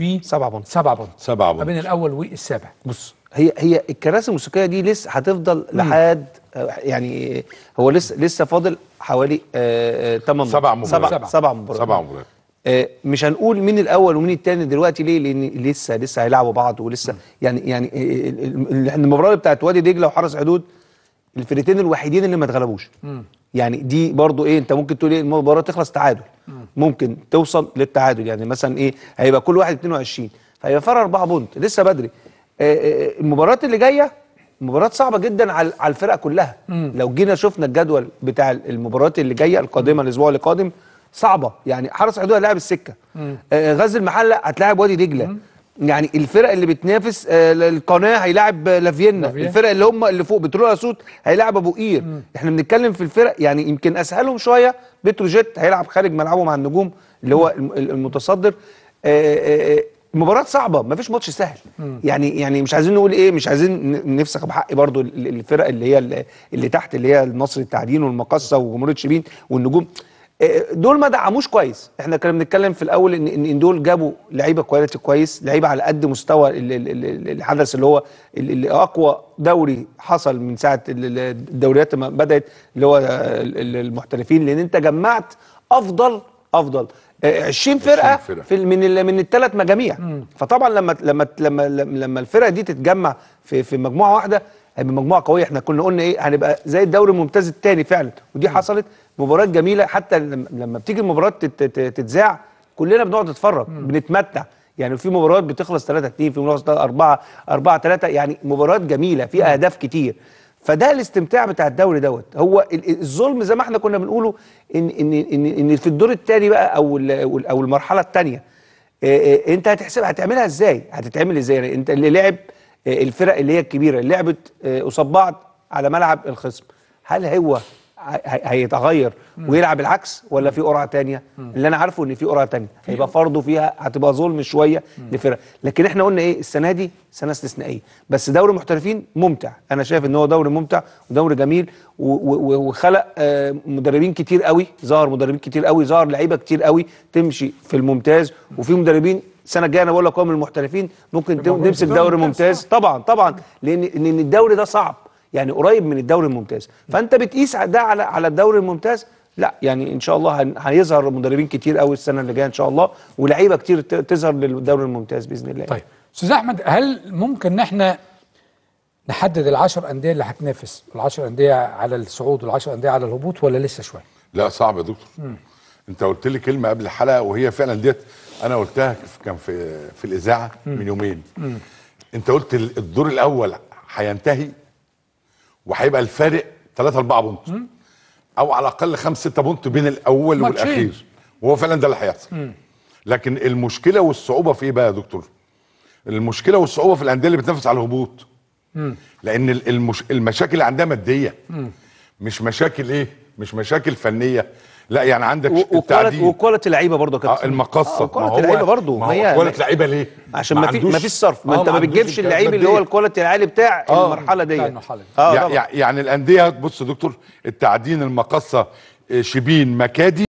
في 7 بونت 7 بونت 7 بونت ما بين الاول والسابع بص هي هي الكراسي الموسيقيه دي لسه هتفضل لحد آه، يعني هو لسه لسه فاضل حوالي 8 آه، آه، سبع مباريات سبع مباريات سبع مباريات مش هنقول مين الاول ومين الثاني دلوقتي ليه لان لسه لسه هيلعبوا بعض ولسه يعني يعني المباراه بتاعت وادي دجله وحرس حدود الفرقتين الوحيدين اللي ما اتغلبوش يعني دي برضو ايه انت ممكن تقول ايه المباراه تخلص تعادل ممكن توصل للتعادل يعني مثلا ايه هيبقى كل واحد 22 فهيبقى فرق 4 بونت لسه بدري آه، آه، آه، المباريات اللي جايه مباريات صعبه جدا على الفرقه كلها مم. لو جينا شفنا الجدول بتاع المباريات اللي جايه القادمه الاسبوع اللي قادم صعبه يعني حرس حدود هيلاعب السكه آه غزل المحله هتلاعب وادي دجله يعني الفرق اللي بتنافس آه، القناه هيلاعب لافينا الفرق اللي هم اللي فوق بترول اسيوط هيلاعب ابو قير مم. احنا بنتكلم في الفرق يعني يمكن اسهلهم شويه بتروجيت هيلعب خارج ملعبه مع النجوم اللي هو المتصدر آه، آه، مباراه صعبه ما فيش ماتش سهل مم. يعني يعني مش عايزين نقول ايه مش عايزين نفسخ بحق برضو الفرق اللي هي اللي تحت اللي هي النصر التعدين والمقصه وجمهوريه شبين والنجوم آه، دول ما دعموش كويس احنا كنا بنتكلم في الاول ان ان دول جابوا لعيبه كواليتي كويس لعيبه على قد مستوى الحدث اللي هو اللي اقوى دوري حصل من ساعه الدوريات ما بدات اللي هو المحترفين لان انت جمعت افضل افضل 20 آه، فرقه, فرقة. في من من الثلاث مجاميع فطبعا لما لما لما لما الفرقه دي تتجمع في في مجموعه واحده هيبقى مجموعه قويه احنا كنا قلنا ايه هنبقى زي الدوري الممتاز الثاني فعلا ودي حصلت مباراه جميله حتى لما بتيجي المباراه تتذاع كلنا بنقعد نتفرج بنتمتع يعني في مباريات بتخلص 3 2 في مباريات 4 4 3 يعني مباريات جميله في اهداف كتير فده الاستمتاع بتاع الدوري دوت هو الظلم زي ما احنا كنا بنقوله ان ان ان, إن في الدور الثاني بقى او او المرحله الثانيه انت هتحسب هتعملها ازاي هتتعمل ازاي يعني انت اللي لعب الفرق اللي هي الكبيره اللي لعبت آه، قصاد بعض على ملعب الخصم هل هو هيتغير ويلعب العكس ولا في قرعه تانية اللي انا عارفه ان في قرعه تانية هيبقى فرضه فيها هتبقى ظلم شويه لفرق لكن احنا قلنا ايه السنه دي سنه استثنائيه بس دوري محترفين ممتع انا شايف ان هو دوري ممتع ودوري جميل وخلق آه، مدربين كتير قوي ظهر مدربين كتير قوي ظهر لعيبه كتير قوي تمشي في الممتاز وفي مدربين السنه الجايه انا بقول لك من المحترفين ممكن نمسك دوري ممتاز طبعا طبعا لان لان الدوري ده صعب يعني قريب من الدوري الممتاز فانت بتقيس ده على على الدوري الممتاز لا يعني ان شاء الله هيظهر مدربين كتير قوي السنه اللي جايه ان شاء الله ولاعيبه كتير تظهر للدوري الممتاز باذن الله طيب استاذ احمد هل ممكن ان احنا نحدد ال10 انديه اللي هتنافس ال10 انديه على الصعود وال10 انديه على الهبوط ولا لسه شويه لا صعب يا دكتور انت قلت لي كلمه قبل الحلقه وهي فعلا ديت انا قلتها كان في في الاذاعه من يومين انت قلت الدور الاول هينتهي وهيبقى الفارق 3 4 بونت او على الاقل 5 6 بونت بين الاول والاخير وهو فعلا ده اللي هيحصل لكن المشكله والصعوبه في ايه بقى يا دكتور؟ المشكله والصعوبه في الانديه اللي بتنافس على الهبوط لان المش... المشاكل اللي عندها ماديه مش مشاكل ايه؟ مش مشاكل فنيه لا يعني عندك التعديل وكواليتي لعيبه برضه يا كابتن آه، المقصه آه كواليتي لعيبه برضه ما هي كواله لعيبه ليه؟ عشان ما, في ما فيش صرف ما آه انت ما بتجيبش اللعيب اللي هو الكواليتي العالي بتاع آه المرحله ديت دي. آه يعني, يعني الانديه بص يا دكتور التعدين المقصه شبين مكادي